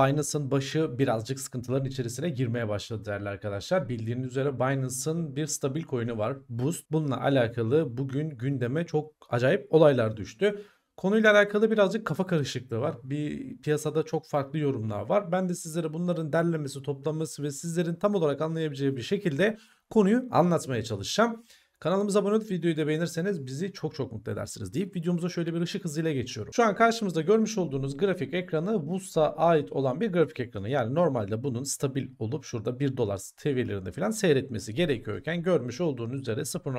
Binance'ın başı birazcık sıkıntıların içerisine girmeye başladı değerli arkadaşlar. Bildiğiniz üzere Binance'ın bir stabil coin'i var. Boost. Bununla alakalı bugün gündeme çok acayip olaylar düştü. Konuyla alakalı birazcık kafa karışıklığı var. Bir piyasada çok farklı yorumlar var. Ben de sizlere bunların derlemesi, toplaması ve sizlerin tam olarak anlayabileceği bir şekilde konuyu anlatmaya çalışacağım. Kanalımıza abone olup videoyu da beğenirseniz bizi çok çok mutlu edersiniz deyip videomuza şöyle bir ışık hızıyla geçiyorum. Şu an karşımızda görmüş olduğunuz grafik ekranı Bus'a ait olan bir grafik ekranı. Yani normalde bunun stabil olup şurada 1 dolar seviyelerinde falan seyretmesi gerekiyorken görmüş olduğunuz üzere 0.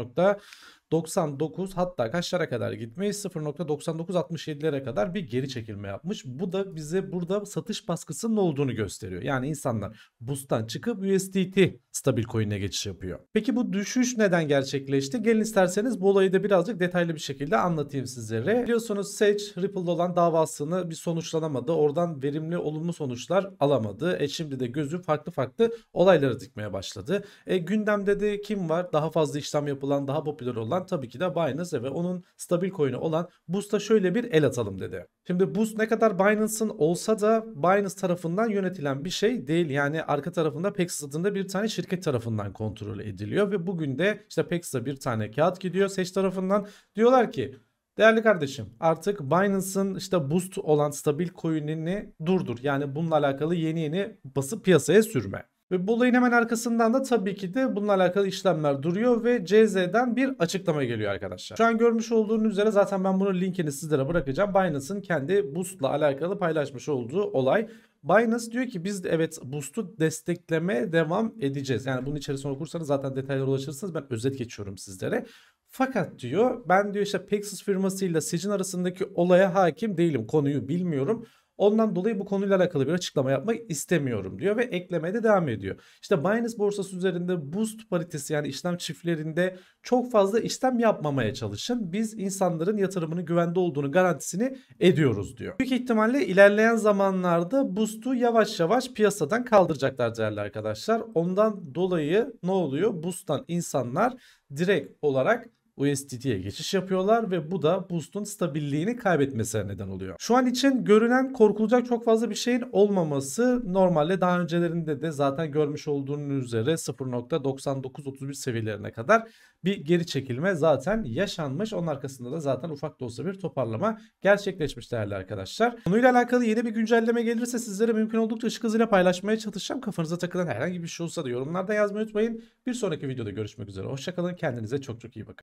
99 hatta kaçlara kadar gitmiş 0.9967'lere kadar bir geri çekilme yapmış. Bu da bize burada satış baskısının olduğunu gösteriyor. Yani insanlar BUS'tan çıkıp USDT stabil coin'e geçiş yapıyor. Peki bu düşüş neden gerçekleşti? Gelin isterseniz bu olayı da birazcık detaylı bir şekilde anlatayım sizlere. Biliyorsunuz Sage Ripple'da olan davasını bir sonuçlanamadı. Oradan verimli olumlu sonuçlar alamadı. E şimdi de gözü farklı farklı olaylara dikmeye başladı. E gündemde de kim var? Daha fazla işlem yapılan, daha popüler olan olan tabii ki de Binance ve onun stabil coin'i olan Boost'a şöyle bir el atalım dedi. Şimdi Boost ne kadar Binance'ın olsa da Binance tarafından yönetilen bir şey değil. Yani arka tarafında Pax adında bir tane şirket tarafından kontrol ediliyor ve bugün de işte Pax'a bir tane kağıt gidiyor seç tarafından. Diyorlar ki Değerli kardeşim artık Binance'ın işte boost olan stabil coin'ini durdur. Yani bununla alakalı yeni yeni basıp piyasaya sürme. Ve bu olayın hemen arkasından da tabii ki de bununla alakalı işlemler duruyor ve CZ'den bir açıklama geliyor arkadaşlar. Şu an görmüş olduğunuz üzere zaten ben bunun linkini sizlere bırakacağım. Binance'ın kendi Boost'la alakalı paylaşmış olduğu olay. Binance diyor ki biz evet Boost'u desteklemeye devam edeceğiz. Yani bunun içerisine okursanız zaten detaylara ulaşırsınız. Ben özet geçiyorum sizlere. Fakat diyor ben diyor işte Pexis firmasıyla Sicin arasındaki olaya hakim değilim. Konuyu bilmiyorum. Ondan dolayı bu konuyla alakalı bir açıklama yapmak istemiyorum diyor ve eklemeye de devam ediyor. İşte Binance borsası üzerinde boost paritesi yani işlem çiftlerinde çok fazla işlem yapmamaya çalışın. Biz insanların yatırımının güvende olduğunu garantisini ediyoruz diyor. Büyük ihtimalle ilerleyen zamanlarda boost'u yavaş yavaş piyasadan kaldıracaklar değerli arkadaşlar. Ondan dolayı ne oluyor? Boost'tan insanlar direkt olarak USDT'ye geçiş yapıyorlar ve bu da Boost'un stabilliğini kaybetmesine neden oluyor. Şu an için görünen korkulacak çok fazla bir şeyin olmaması normalde daha öncelerinde de zaten görmüş olduğunuz üzere 0.9931 seviyelerine kadar bir geri çekilme zaten yaşanmış. Onun arkasında da zaten ufak da olsa bir toparlama gerçekleşmiş değerli arkadaşlar. Konuyla alakalı yeni bir güncelleme gelirse sizlere mümkün oldukça ışık hızıyla paylaşmaya çalışacağım. Kafanıza takılan herhangi bir şey olsa da yorumlarda yazmayı unutmayın. Bir sonraki videoda görüşmek üzere. Hoşçakalın. Kendinize çok çok iyi bakın.